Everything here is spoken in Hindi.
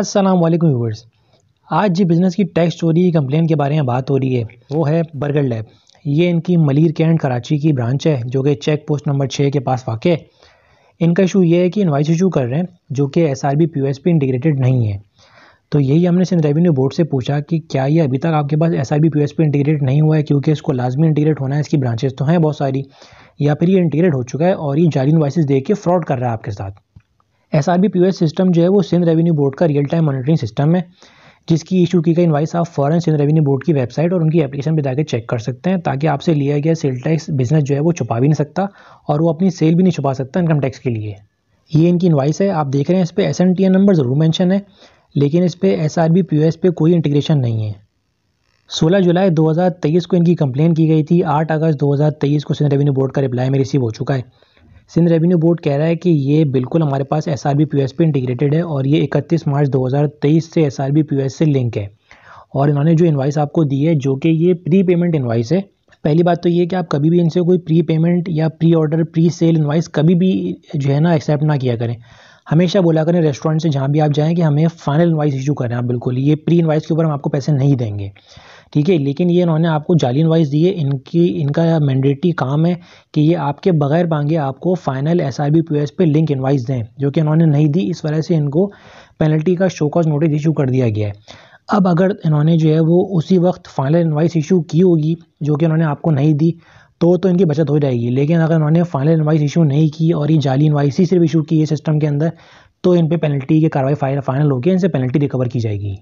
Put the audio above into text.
वालेकुम व्यूवर्स आज जी बिज़नेस की टैक्स चोरी की कंप्लेन के बारे में बात हो रही है वो है बर्गर लैब ये इनकी मलिर कैंट कराची की ब्रांच है जो कि चेक पोस्ट नंबर छः के पास वाक़ है इनका इशू ये है कि इन्वाइस इशू कर रहे हैं जो कि S R B P S P integrated नहीं है तो यही हमने सिंध रेवेन्यू बोर्ड से पूछा कि क्या ये अभी तक आपके पास S R B P S P integrate नहीं हुआ है क्योंकि इसको लाजमी इंटीग्रेट होना है इसकी ब्रांचेज़ तो हैं बहुत सारी या फिर ये इंटीग्रेट हो चुका है और ये जाली इन्वाइस दे के फ्रॉड कर रहा है आपके साथ S R B P O S system जो है वो सिंध रेवेन्यू बोर्ड का रियल टाइम मॉनिटरिंग सिस्टम है जिसकी इशू की गई इन्वाइस आप फॉरन सिंध रेवेन्यू बोर्ड की वेबसाइट और उनकी एप्लीकेशन पर जाकर चेक कर सकते हैं ताकि आपसे लिया गया सेल टैक्स बिजनेस जो है वो छुपा भी नहीं सकता और वो अपनी सेल भी नहीं छुपा सकता इनकम टैक्स के लिए ये इनकी इन्वाइस है आप देख रहे हैं इस पर S N T N number ज़रूर मैंशन है लेकिन इस पर S R B P O S पे कोई इंटीग्रेशन नहीं है 16 जुलाई 2023 को इनकी कंप्लेन की गई थी 8 अगस्त 2023 को सिंध रेवेन्यू बोर्ड का रिप्लाई में रिसीव हो चुका है सिंध रेवेन्यू बोर्ड कह रहा है कि ये बिल्कुल हमारे पास S R B P integrated है और ये इकतीस मार्च 2023 से एस आर बी पी से लिंक है और इन्होंने जो इन्वाइस आपको दी है जो कि ये प्री पेमेंट इन्वाइस है पहली बात तो ये कि आप कभी भी इनसे कोई प्री पेमेंट या pre order pre sale invoice कभी भी जो है ना एक्सेप्ट ना किया करें हमेशा बोला करें रेस्टोरेंट से जहाँ भी आप जाएँ कि हमें फाइनल इन्वाइस इशू करें आप बिल्कुल ये प्री इन्वाइस के ऊपर हम आपको पैसे नहीं देंगे ठीक है लेकिन ये इन्होंने आपको जालीन वाइज दिए इनकी इनका मैंडेटरी काम है कि ये आपके बगैर मांगे आपको final S R B P S पे लिंक इन्वाइस दें जो कि इन्होंने नहीं दी इस वजह से इनको पेनल्टी का शोकॉज नोटिस इशू कर दिया गया है अब अगर इन्होंने जो है वो उसी वक्त फाइनल इन्वाइस इशू की होगी जो कि इन्होंने आपको नहीं दी तो तो इनकी बचत हो जाएगी लेकिन अगर इन्होंने फाइनल इन्वाइस इशू नहीं की और ये जाली इन्वाइस ही सिर्फ इशू की है सिस्टम के अंदर तो इन पर पे पेनल्टी की कार्रवाई फाइनल होगी इनसे पेनल्टी रिकवर की जाएगी